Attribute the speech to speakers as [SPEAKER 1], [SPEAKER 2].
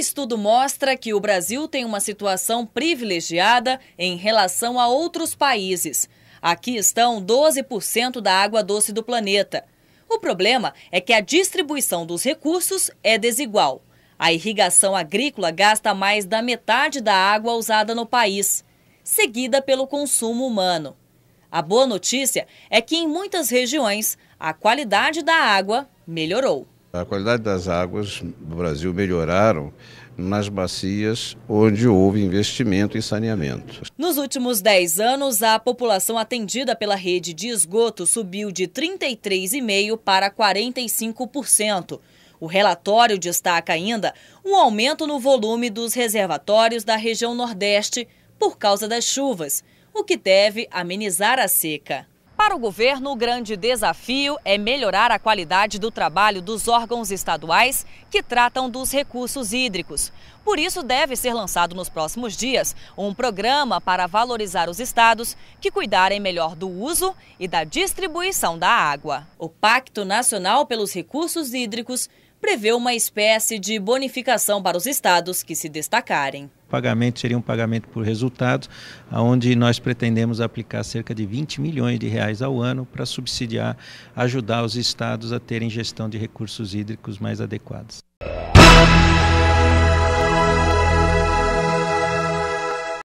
[SPEAKER 1] estudo mostra que o Brasil tem uma situação privilegiada em relação a outros países. Aqui estão 12% da água doce do planeta. O problema é que a distribuição dos recursos é desigual. A irrigação agrícola gasta mais da metade da água usada no país, seguida pelo consumo humano. A boa notícia é que em muitas regiões a qualidade da água melhorou.
[SPEAKER 2] A qualidade das águas do Brasil melhoraram nas bacias onde houve investimento em saneamento.
[SPEAKER 1] Nos últimos 10 anos, a população atendida pela rede de esgoto subiu de 33,5% para 45%. O relatório destaca ainda um aumento no volume dos reservatórios da região Nordeste por causa das chuvas, o que deve amenizar a seca. Para o governo, o grande desafio é melhorar a qualidade do trabalho dos órgãos estaduais que tratam dos recursos hídricos. Por isso, deve ser lançado nos próximos dias um programa para valorizar os estados que cuidarem melhor do uso e da distribuição da água. O Pacto Nacional pelos Recursos Hídricos prevê uma espécie de bonificação para os estados que se destacarem
[SPEAKER 3] pagamento seria um pagamento por resultado, onde nós pretendemos aplicar cerca de 20 milhões de reais ao ano para subsidiar, ajudar os estados a terem gestão de recursos hídricos mais adequados.